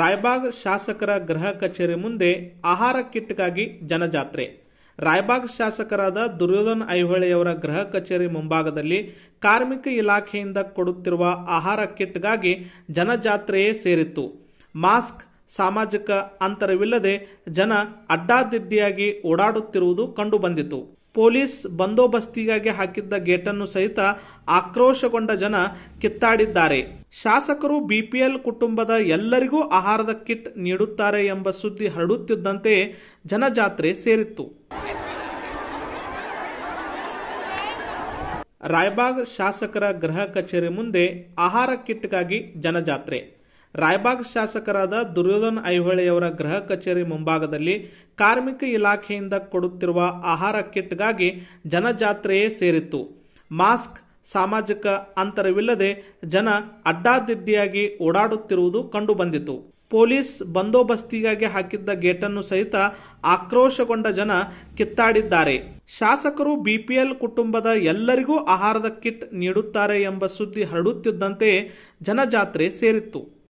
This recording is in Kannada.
ರಾಯಬಾಗ್ ಶಾಸಕರ ಗೃಹ ಕಚೇರಿ ಮುಂದೆ ಆಹಾರ ಕಿಟ್ಗಾಗಿ ಜನಜಾತ್ರೆ ರಾಯಬಾಗ್ ಶಾಸಕರಾದ ದುರ್ಯೋಧನ್ ಐಹೊಳೆಯವರ ಗೃಹ ಕಚೇರಿ ಮುಂಭಾಗದಲ್ಲಿ ಕಾರ್ಮಿಕ ಇಲಾಖೆಯಿಂದ ಕೊಡುತ್ತಿರುವ ಆಹಾರ ಕಿಟ್ಗಾಗಿ ಜನಜಾತ್ರೆಯೇ ಸೇರಿತ್ತು ಮಾಸ್ಕ್ ಸಾಮಾಜಿಕ ಅಂತರವಿಲ್ಲದೆ ಜನ ಅಡ್ಡಾದಿಡ್ಡಿಯಾಗಿ ಓಡಾಡುತ್ತಿರುವುದು ಕಂಡುಬಂದಿತು ಪೊಲೀಸ್ ಬಂದೋಬಸ್ತಿಗಾಗಿ ಹಾಕಿದ್ದ ಗೇಟನ್ನು ಸಹಿತ ಆಕ್ರೋಶಗೊಂಡ ಜನ ಕಿತ್ತಾಡಿದ್ದಾರೆ ಶಾಸಕರು ಬಿಪಿಎಲ್ ಕುಟುಂಬದ ಎಲ್ಲರಿಗೂ ಆಹಾರದ ಕಿಟ್ ನೀಡುತ್ತಾರೆ ಎಂಬ ಸುದ್ದಿ ಹರಡುತ್ತಿದ್ದಂತೆ ಜನಜಾತ್ರೆ ಸೇರಿತ್ತು ರಾಯಬಾಗ್ ಶಾಸಕರ ಗೃಹ ಕಚೇರಿ ಮುಂದೆ ಆಹಾರ ಕಿಟ್ಗಾಗಿ ಜನಜಾತ್ರೆ ರಾಯಬಾಗ್ ಶಾಸಕರಾದ ದುರ್ಯೋಧನ್ ಐಹೊಳೆಯವರ ಗೃಹ ಕಚೇರಿ ಮುಂಭಾಗದಲ್ಲಿ ಕಾರ್ಮಿಕ ಇಲಾಖೆಯಿಂದ ಕೊಡುತ್ತಿರುವ ಆಹಾರ ಕಿಟ್ಗಾಗಿ ಜನಜಾತ್ರೆಯೇ ಸೇರಿತ್ತು ಮಾಸ್ಕ್ ಸಾಮಾಜಿಕ ಅಂತರವಿಲ್ಲದೆ ಜನ ಅಡ್ಡಾದಿಡ್ಡಿಯಾಗಿ ಓಡಾಡುತ್ತಿರುವುದು ಕಂಡುಬಂದಿತು ಪೊಲೀಸ್ ಬಂದೋಬಸ್ತಿಗಾಗಿ ಹಾಕಿದ್ದ ಗೇಟನ್ನು ಸಹಿತ ಆಕ್ರೋಶಗೊಂಡ ಜನ ಕಿತ್ತಾಡಿದ್ದಾರೆ ಶಾಸಕರು ಬಿಪಿಎಲ್ ಕುಟುಂಬದ ಎಲ್ಲರಿಗೂ ಆಹಾರದ ಕಿಟ್ ನೀಡುತ್ತಾರೆ ಎಂಬ ಸುದ್ದಿ ಹರಡುತ್ತಿದ್ದಂತೆಯೇ ಜನಜಾತ್ರೆ ಸೇರಿತ್ತು